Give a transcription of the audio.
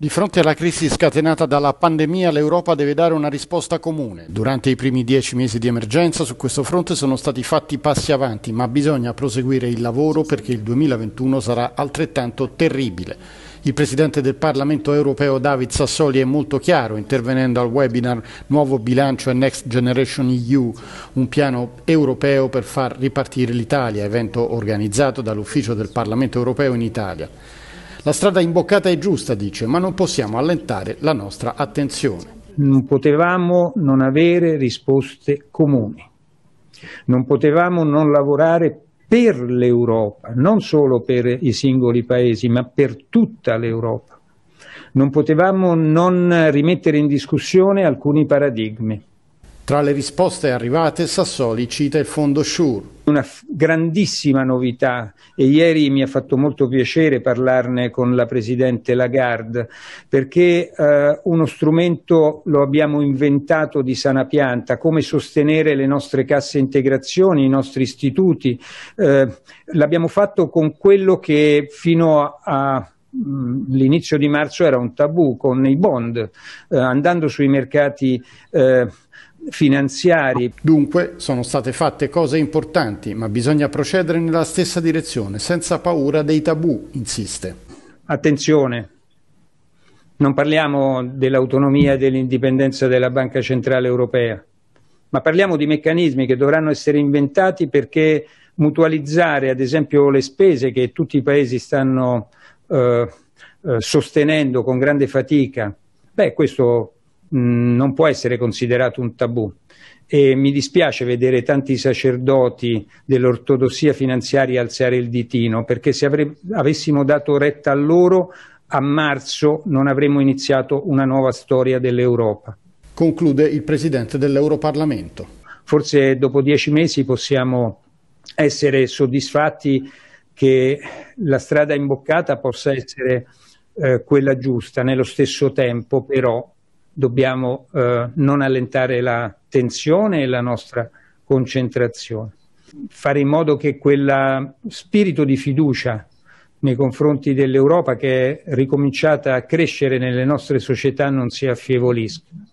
Di fronte alla crisi scatenata dalla pandemia, l'Europa deve dare una risposta comune. Durante i primi dieci mesi di emergenza su questo fronte sono stati fatti passi avanti, ma bisogna proseguire il lavoro perché il 2021 sarà altrettanto terribile. Il Presidente del Parlamento europeo David Sassoli è molto chiaro intervenendo al webinar Nuovo bilancio e Next Generation EU, un piano europeo per far ripartire l'Italia, evento organizzato dall'Ufficio del Parlamento europeo in Italia. La strada imboccata è giusta, dice, ma non possiamo allentare la nostra attenzione. Non potevamo non avere risposte comuni, non potevamo non lavorare per l'Europa, non solo per i singoli paesi, ma per tutta l'Europa. Non potevamo non rimettere in discussione alcuni paradigmi. Tra le risposte arrivate Sassoli cita il fondo Sure, una grandissima novità e ieri mi ha fatto molto piacere parlarne con la Presidente Lagarde perché eh, uno strumento lo abbiamo inventato di sana pianta, come sostenere le nostre casse integrazioni, i nostri istituti, eh, l'abbiamo fatto con quello che fino a, a Mm, l'inizio di marzo era un tabù con i bond, eh, andando sui mercati eh, finanziari. Dunque sono state fatte cose importanti, ma bisogna procedere nella stessa direzione, senza paura dei tabù, insiste. Attenzione, non parliamo dell'autonomia e dell'indipendenza della Banca Centrale Europea, ma parliamo di meccanismi che dovranno essere inventati perché mutualizzare, ad esempio, le spese che tutti i paesi stanno eh, eh, sostenendo con grande fatica, beh, questo mh, mm, non può essere considerato un tabù. E mi dispiace vedere tanti sacerdoti dell'ortodossia finanziaria alzare il ditino, perché se avre- avessimo dato retta a loro, a marzo non avremmo iniziato una nuova storia dell'Europa. Conclude il Presidente dell'Europarlamento. Forse dopo dieci mesi possiamo essere soddisfatti che la strada imboccata possa essere eh, quella giusta, nello stesso tempo però dobbiamo eh, non allentare la tensione e la nostra concentrazione, fare in modo che quel spirito di fiducia nei confronti dell'Europa che è ricominciata a crescere nelle nostre società non si affievolisca.